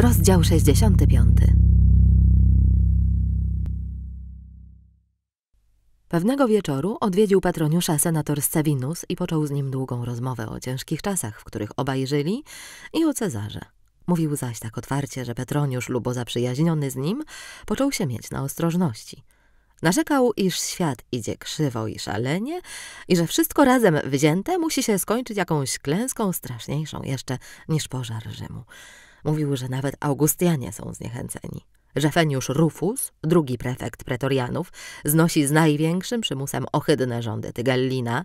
Rozdział 65. Pewnego wieczoru odwiedził patroniusza senator Sevinus i począł z nim długą rozmowę o ciężkich czasach, w których obaj żyli, i o Cezarze. Mówił zaś tak otwarcie, że Petroniusz, lubo zaprzyjaźniony z nim, począł się mieć na ostrożności. Narzekał, iż świat idzie krzywo i szalenie i że wszystko razem wzięte musi się skończyć jakąś klęską straszniejszą jeszcze niż pożar Rzymu. Mówił, że nawet Augustianie są zniechęceni. Że Feniusz Rufus, drugi prefekt pretorianów, znosi z największym przymusem ohydne rządy Tygellina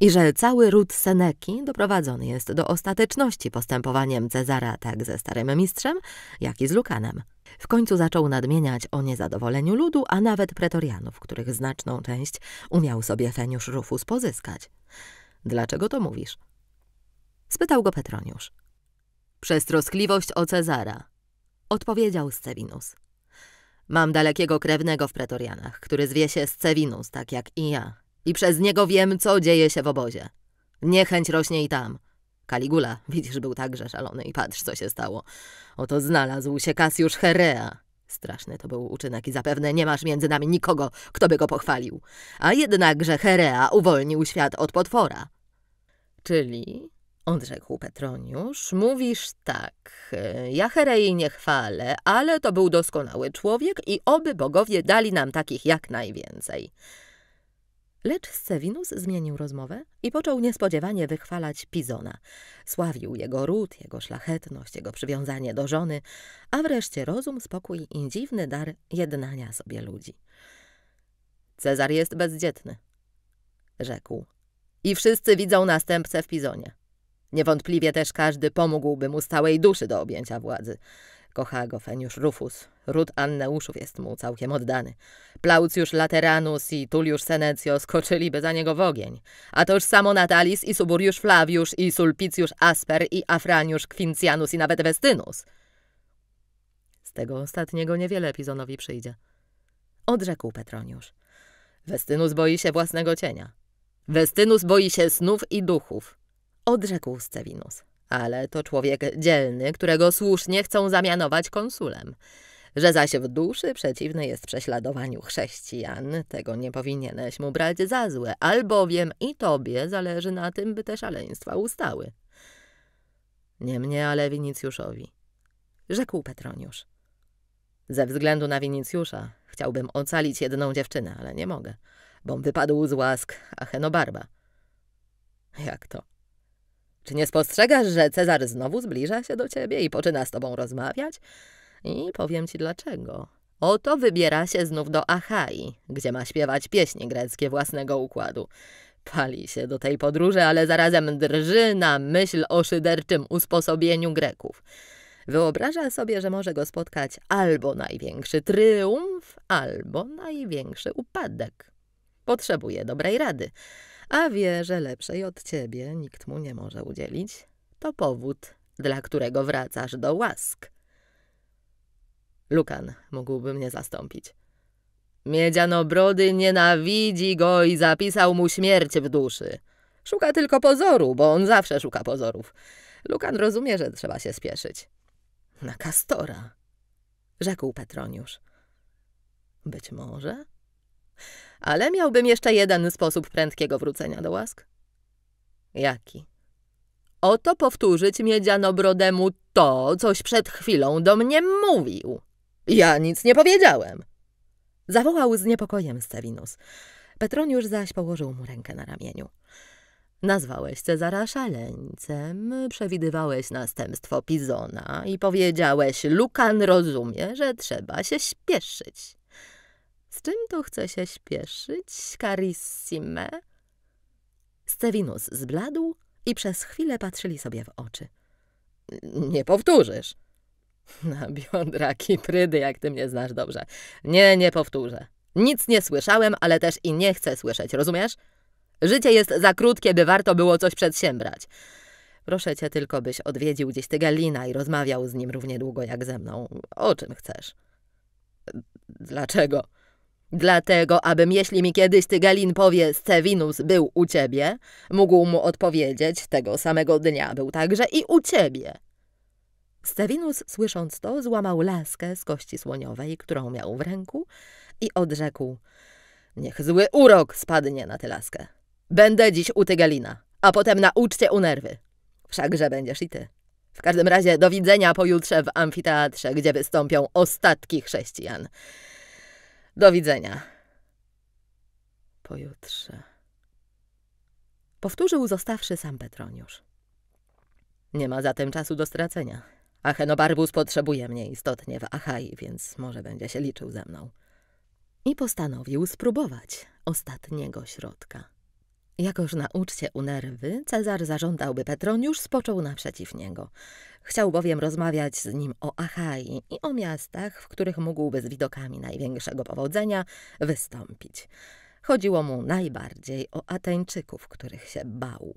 i że cały ród Seneki doprowadzony jest do ostateczności postępowaniem Cezara tak ze starym mistrzem, jak i z Lukanem. W końcu zaczął nadmieniać o niezadowoleniu ludu, a nawet pretorianów, których znaczną część umiał sobie Feniusz Rufus pozyskać. Dlaczego to mówisz? Spytał go Petroniusz. Przez troskliwość o Cezara, odpowiedział Scevinus. Mam dalekiego krewnego w Pretorianach, który zwie się Scevinus, tak jak i ja. I przez niego wiem, co dzieje się w obozie. Niechęć rośnie i tam. Kaligula, widzisz, był także szalony i patrz, co się stało. Oto znalazł się Kasjusz Herea. Straszny to był uczynek i zapewne nie masz między nami nikogo, kto by go pochwalił. A jednakże Herea uwolnił świat od potwora. Czyli odrzekł Petroniusz, mówisz tak. E, ja Herei nie chwalę, ale to był doskonały człowiek i oby bogowie dali nam takich jak najwięcej. Lecz Sewinus zmienił rozmowę i począł niespodziewanie wychwalać Pizona. Sławił jego ród, jego szlachetność, jego przywiązanie do żony, a wreszcie rozum, spokój i dziwny dar jednania sobie ludzi. Cezar jest bezdzietny, rzekł. I wszyscy widzą następcę w Pizonie. Niewątpliwie też każdy pomógłby mu z całej duszy do objęcia władzy. Kocha go Feniusz Rufus, ród Anneuszów jest mu całkiem oddany. Plaucjusz Lateranus i Tuliusz Senecio skoczyliby za niego w ogień. A toż samo Natalis i Suburiusz Flavius i Sulpicjusz Asper i Afraniusz Quincjanus i nawet Westynus. Z tego ostatniego niewiele Pizonowi przyjdzie. Odrzekł Petroniusz. Westynus boi się własnego cienia. Westynus boi się snów i duchów. Odrzekł Scevinus. Ale to człowiek dzielny, którego słusznie chcą zamianować konsulem. Że zaś w duszy przeciwny jest prześladowaniu chrześcijan, tego nie powinieneś mu brać za złe, albowiem i tobie zależy na tym, by te szaleństwa ustały. Nie mnie, ale Winicjuszowi, rzekł Petroniusz. Ze względu na Winicjusza chciałbym ocalić jedną dziewczynę, ale nie mogę, bo wypadł z łask Achenobarba. Jak to? Czy nie spostrzegasz, że Cezar znowu zbliża się do ciebie i poczyna z tobą rozmawiać? I powiem ci dlaczego. Oto wybiera się znów do Achai, gdzie ma śpiewać pieśni greckie własnego układu. Pali się do tej podróży, ale zarazem drży na myśl o szyderczym usposobieniu Greków. Wyobraża sobie, że może go spotkać albo największy triumf, albo największy upadek. Potrzebuje dobrej rady a wie, że lepszej od ciebie nikt mu nie może udzielić, to powód, dla którego wracasz do łask. Lukan mógłby mnie zastąpić. Miedzianobrody nienawidzi go i zapisał mu śmierć w duszy. Szuka tylko pozoru, bo on zawsze szuka pozorów. Lukan rozumie, że trzeba się spieszyć. Na Kastora, rzekł Petroniusz. Być może ale miałbym jeszcze jeden sposób prędkiego wrócenia do łask. Jaki? Oto powtórzyć miedzianobrodemu to, coś przed chwilą do mnie mówił. Ja nic nie powiedziałem. Zawołał z niepokojem Stewinus. Petroniusz zaś położył mu rękę na ramieniu. Nazwałeś Cezara szaleńcem, przewidywałeś następstwo Pizona i powiedziałeś, Lukan rozumie, że trzeba się śpieszyć. Z czym tu chce się śpieszyć, carissime? Stevinus zbladł i przez chwilę patrzyli sobie w oczy. Nie powtórzysz. Na biodra kiprydy, jak ty mnie znasz dobrze. Nie, nie powtórzę. Nic nie słyszałem, ale też i nie chcę słyszeć, rozumiesz? Życie jest za krótkie, by warto było coś przedsiębrać. Proszę cię tylko, byś odwiedził gdzieś Tygalina i rozmawiał z nim równie długo jak ze mną. O czym chcesz? Dlaczego? Dlatego, abym jeśli mi kiedyś Tygalin powie Sevinus był u ciebie, mógł mu odpowiedzieć tego samego dnia był także i u ciebie. Sevinus, słysząc to, złamał laskę z kości słoniowej, którą miał w ręku i odrzekł Niech zły urok spadnie na tę laskę. Będę dziś u Tygalina, a potem na uczcie u nerwy. Wszakże będziesz i ty. W każdym razie do widzenia pojutrze w amfiteatrze, gdzie wystąpią ostatki chrześcijan. Do widzenia. Pojutrze. Powtórzył, zostawszy sam Petroniusz. Nie ma zatem czasu do stracenia. Achenobarbus potrzebuje mnie istotnie w Achai, więc może będzie się liczył ze mną. I postanowił spróbować ostatniego środka. Jakoż na uczcie u nerwy, Cezar zażądał, by Petroniusz spoczął naprzeciw niego. Chciał bowiem rozmawiać z nim o Achai i o miastach, w których mógłby z widokami największego powodzenia wystąpić. Chodziło mu najbardziej o Ateńczyków, których się bał.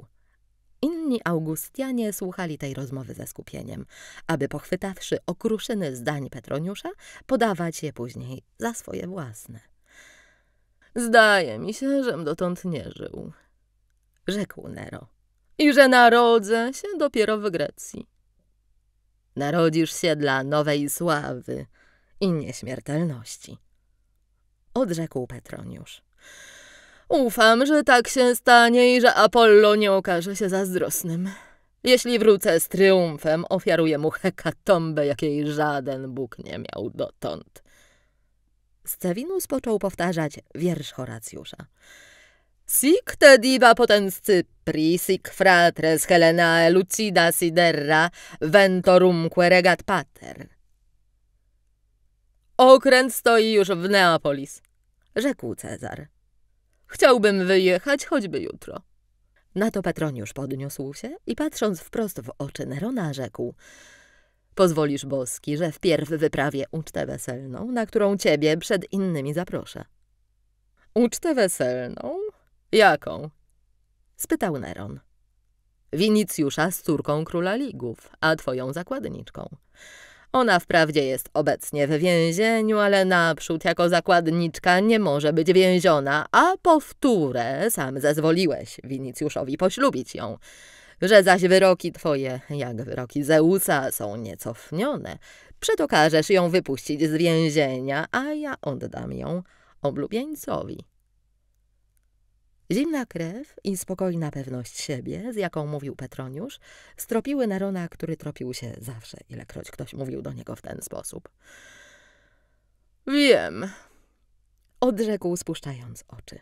Inni Augustianie słuchali tej rozmowy ze skupieniem, aby pochwytawszy okruszyny zdań Petroniusza, podawać je później za swoje własne. Zdaje mi się, żem dotąd nie żył, rzekł Nero. I że narodzę się dopiero w Grecji. Narodzisz się dla nowej sławy i nieśmiertelności. Odrzekł Petroniusz. Ufam, że tak się stanie i że Apollo nie okaże się zazdrosnym. Jeśli wrócę z triumfem, ofiaruję mu hekatombę, jakiej żaden Bóg nie miał dotąd. Scevinus począł powtarzać wiersz Horacjusza. Sic te diva potens Cipri, sic fratres Helenae lucida siderra, ventorumque regat pater. Okręt stoi już w Neapolis, rzekł Cezar. Chciałbym wyjechać choćby jutro. Na to Petroniusz podniósł się i patrząc wprost w oczy Nerona rzekł Pozwolisz boski, że wpierw wyprawię ucztę weselną, na którą ciebie przed innymi zaproszę. Ucztę weselną, Jaką? spytał Neron. Winicjusza z córką króla Ligów, a twoją zakładniczką. Ona wprawdzie jest obecnie w więzieniu, ale naprzód jako zakładniczka nie może być więziona, a powtórę sam zezwoliłeś Winicjuszowi poślubić ją. Że zaś wyroki twoje, jak wyroki Zeusa, są niecofnione, przeto każesz ją wypuścić z więzienia, a ja oddam ją oblubieńcowi. Zimna krew i spokojna pewność siebie, z jaką mówił Petroniusz, stropiły Nerona, który tropił się zawsze, ilekroć ktoś mówił do niego w ten sposób. Wiem, odrzekł spuszczając oczy.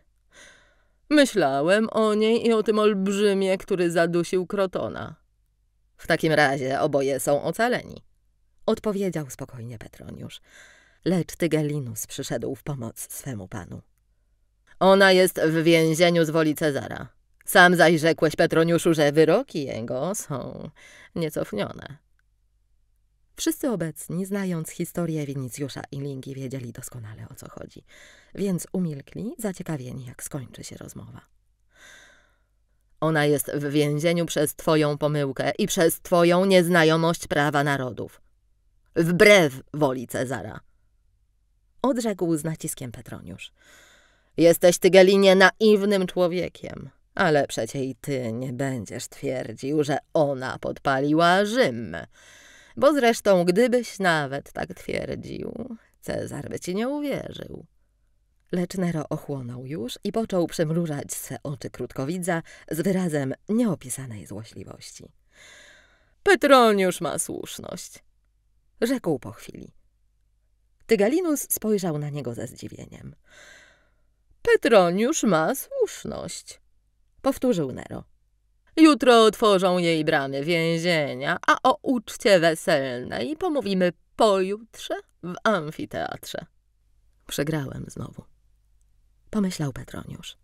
Myślałem o niej i o tym olbrzymie, który zadusił Krotona. W takim razie oboje są ocaleni, odpowiedział spokojnie Petroniusz. Lecz Tygelinus przyszedł w pomoc swemu panu. Ona jest w więzieniu z woli Cezara. Sam zaś rzekłeś, Petroniuszu, że wyroki jego są niecofnione. Wszyscy obecni, znając historię Winicjusza i Lingi, wiedzieli doskonale o co chodzi, więc umilkli, zaciekawieni, jak skończy się rozmowa. Ona jest w więzieniu przez twoją pomyłkę i przez twoją nieznajomość prawa narodów. Wbrew woli Cezara. Odrzekł z naciskiem Petroniusz. Jesteś, ty Galinie, naiwnym człowiekiem. Ale przecie i ty nie będziesz twierdził, że ona podpaliła Rzym. Bo zresztą, gdybyś nawet tak twierdził, Cezar by ci nie uwierzył. Lecz Nero ochłonął już i począł przymrużać swe oczy krótkowidza z wyrazem nieopisanej złośliwości. Petroniusz ma słuszność, rzekł po chwili. Tygalinus spojrzał na niego ze zdziwieniem. Petroniusz ma słuszność, powtórzył Nero. Jutro otworzą jej bramy więzienia, a o uczcie weselnej pomówimy pojutrze w amfiteatrze. Przegrałem znowu. Pomyślał Petroniusz.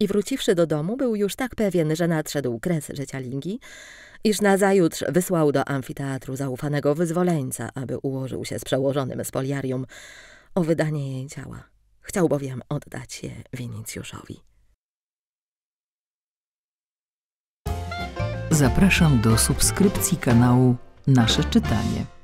I wróciwszy do domu, był już tak pewien, że nadszedł kres życia Lingi, iż nazajutrz wysłał do amfiteatru zaufanego wyzwoleńca, aby ułożył się z przełożonym z poliarium o wydanie jej ciała. Chciał bowiem oddać je Winicjuszowi. Zapraszam do subskrypcji kanału Nasze Czytanie.